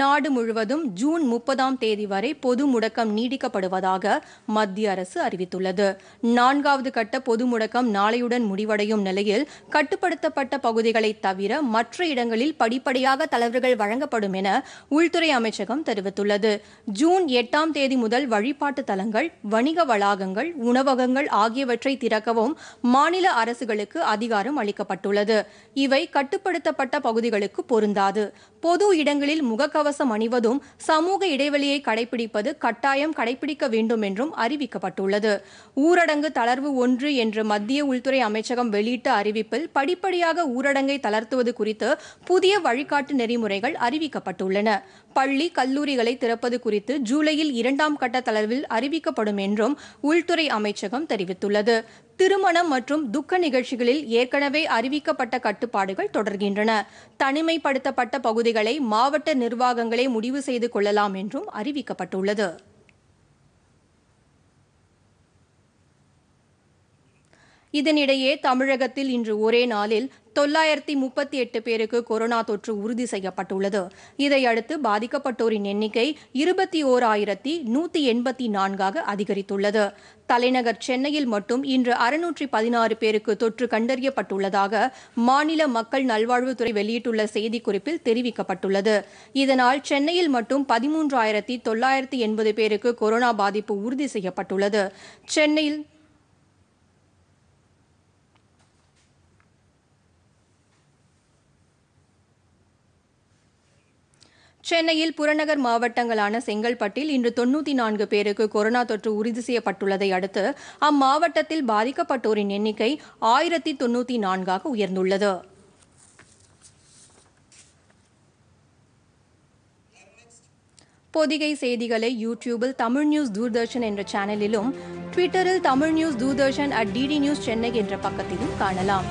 நாடு முழுவதும் ஜூன் முப்பதாம் தேதி வரை பொது முடக்கம் நீடிக்கப்படுவதாக மத்திய அரசு அறிவித்துள்ளது நான்காவது கட்ட பொது முடக்கம் நாளையுடன் முடிவடையும் நிலையில் கட்டுப்படுத்தப்பட்ட பகுதிகளை தவிர மற்ற இடங்களில் படிப்படியாக தளர்வுகள் வழங்கப்படும் என உள்துறை அமைச்சகம் தெரிவித்துள்ளது ஜூன் எட்டாம் தேதி முதல் வழிபாட்டு தலங்கள் வணிக வளாகங்கள் உணவகங்கள் ஆகியவற்றை திறக்கவும் மாநில அரசுகளுக்கு அதிகாரம் அளிக்கப்பட்டுள்ளது இவை கட்டுப்படுத்தப்பட்ட பகுதிகளுக்கு பொருந்தாது பொது இடங்களில் முகக்க முகக்கவசம் அணிவதும் சமூக இடைவெளியை கடைபிடிப்பது கட்டாயம் கடைபிடிக்க வேண்டும் என்றும் அறிவிக்கப்பட்டுள்ளது ஊரடங்கு தளர்வு ஒன்று என்று மத்திய உள்துறை அமைச்சகம் வெளியிட்ட அறிவிப்பில் படிப்படியாக ஊரடங்கை தளர்த்துவது குறித்து புதிய வழிகாட்டு நெறிமுறைகள் அறிவிக்கப்பட்டுள்ளன பள்ளி கல்லூரிகளை திறப்பது குறித்து ஜூலையில் இரண்டாம் கட்ட தளர்வில் அறிவிக்கப்படும் என்றும் உள்துறை அமைச்சகம் தெரிவித்துள்ளது திருமணம் மற்றும் துக்க நிகழ்ச்சிகளில் ஏற்கனவே அறிவிக்கப்பட்ட கட்டுப்பாடுகள் தொடர்கின்றன தனிமைப்படுத்தப்பட்ட பகுதிகளை மாவட்ட நிர்வாகங்களே முடிவு செய்து கொள்ளலாம் என்றும் அறிவிக்கப்பட்டுள்ளது இதனிடையே தமிழகத்தில் இன்று ஒரே நாளில் தொள்ளாயிரத்தி முப்பத்தி எட்டு பேருக்கு கொரோனா தொற்று உறுதி செய்யப்பட்டுள்ளது இதையடுத்து பாதிக்கப்பட்டோரின் எண்ணிக்கை இருபத்தி ஓர் ஆயிரத்தி நூற்றி எண்பத்தி நான்காக அதிகரித்துள்ளது தலைநகர் சென்னையில் மட்டும் இன்று அறுநூற்றி பதினாறு பேருக்கு தொற்று கண்டறியப்பட்டுள்ளதாக மாநில மக்கள் நல்வாழ்வுத்துறை வெளியிட்டுள்ள செய்திக்குறிப்பில் தெரிவிக்கப்பட்டுள்ளது இதனால் சென்னையில் மட்டும் பதிமூன்றாயிரத்தி தொள்ளாயிரத்தி எண்பது பேருக்கு கொரோனா பாதிப்பு உறுதி செய்யப்பட்டுள்ளது சென்னையில் சென்னையில் புறநகர் மாவட்டங்களான செங்கல்பட்டில் இன்று தொன்னூற்றி நான்கு பேருக்கு கொரோனா தொற்று உறுதி செய்யப்பட்டுள்ளதை அடுத்து அம்மாவட்டத்தில் பாதிக்கப்பட்டோரின் எண்ணிக்கை ஆயிரத்தி தொன்னூற்றி நான்காக உயர்ந்துள்ளது பொதிகை செய்திகளை யூடியூபில் தமிழ் நியூஸ் தூர்தர்ஷன் என்ற சேனலிலும் ட்விட்டரில் Tamil news Doordarshan at DD news Chennai என்ற பக்கத்திலும் காணலாம்